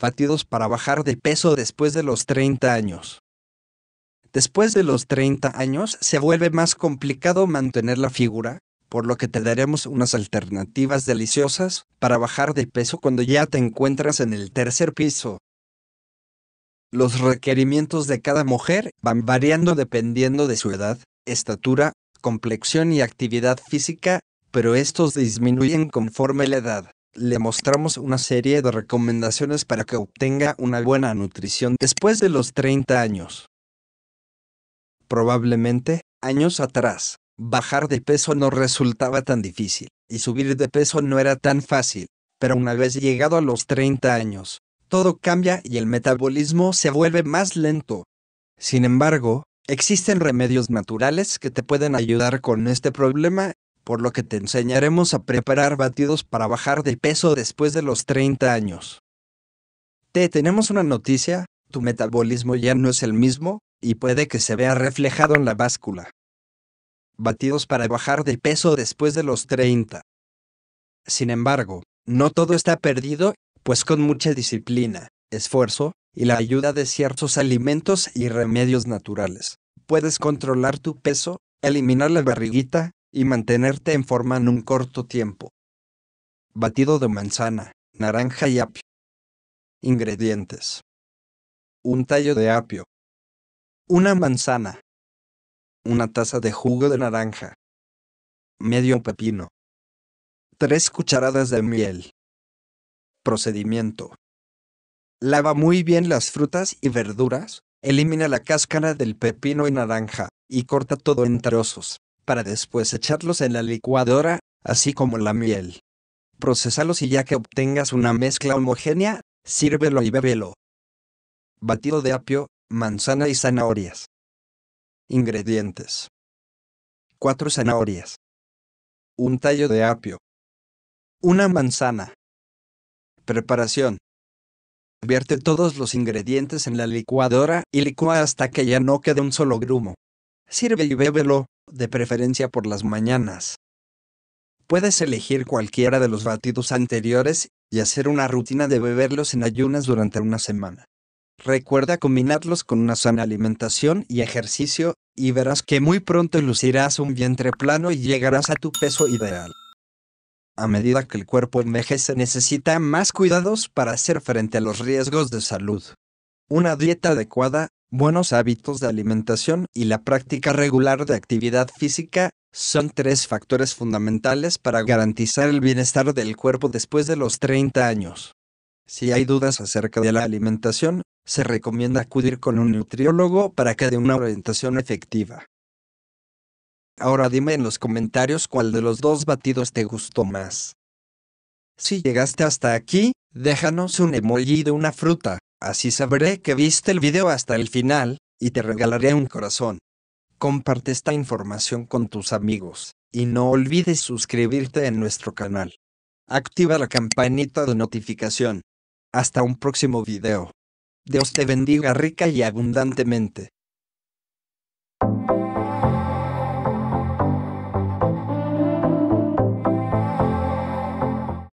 batidos para bajar de peso después de los 30 años. Después de los 30 años se vuelve más complicado mantener la figura, por lo que te daremos unas alternativas deliciosas para bajar de peso cuando ya te encuentras en el tercer piso. Los requerimientos de cada mujer van variando dependiendo de su edad, estatura, complexión y actividad física, pero estos disminuyen conforme la edad le mostramos una serie de recomendaciones para que obtenga una buena nutrición después de los 30 años. Probablemente, años atrás, bajar de peso no resultaba tan difícil, y subir de peso no era tan fácil, pero una vez llegado a los 30 años, todo cambia y el metabolismo se vuelve más lento. Sin embargo, existen remedios naturales que te pueden ayudar con este problema por lo que te enseñaremos a preparar batidos para bajar de peso después de los 30 años. Te tenemos una noticia, tu metabolismo ya no es el mismo, y puede que se vea reflejado en la báscula. Batidos para bajar de peso después de los 30. Sin embargo, no todo está perdido, pues con mucha disciplina, esfuerzo, y la ayuda de ciertos alimentos y remedios naturales, puedes controlar tu peso, eliminar la barriguita, y mantenerte en forma en un corto tiempo. Batido de manzana, naranja y apio. Ingredientes. Un tallo de apio. Una manzana. Una taza de jugo de naranja. Medio pepino. Tres cucharadas de miel. Procedimiento. Lava muy bien las frutas y verduras, elimina la cáscara del pepino y naranja, y corta todo en trozos para después echarlos en la licuadora, así como la miel. Procesalos y ya que obtengas una mezcla homogénea, sírvelo y bébelo. Batido de apio, manzana y zanahorias. Ingredientes. 4 zanahorias. Un tallo de apio. Una manzana. Preparación. Vierte todos los ingredientes en la licuadora y licúa hasta que ya no quede un solo grumo. Sirve y bébelo, de preferencia por las mañanas. Puedes elegir cualquiera de los batidos anteriores y hacer una rutina de beberlos en ayunas durante una semana. Recuerda combinarlos con una sana alimentación y ejercicio, y verás que muy pronto lucirás un vientre plano y llegarás a tu peso ideal. A medida que el cuerpo envejece necesita más cuidados para hacer frente a los riesgos de salud. Una dieta adecuada, buenos hábitos de alimentación y la práctica regular de actividad física son tres factores fundamentales para garantizar el bienestar del cuerpo después de los 30 años. Si hay dudas acerca de la alimentación, se recomienda acudir con un nutriólogo para que dé una orientación efectiva. Ahora dime en los comentarios cuál de los dos batidos te gustó más. Si llegaste hasta aquí, déjanos un emoji de una fruta. Así sabré que viste el video hasta el final, y te regalaré un corazón. Comparte esta información con tus amigos, y no olvides suscribirte en nuestro canal. Activa la campanita de notificación. Hasta un próximo video. Dios te bendiga rica y abundantemente.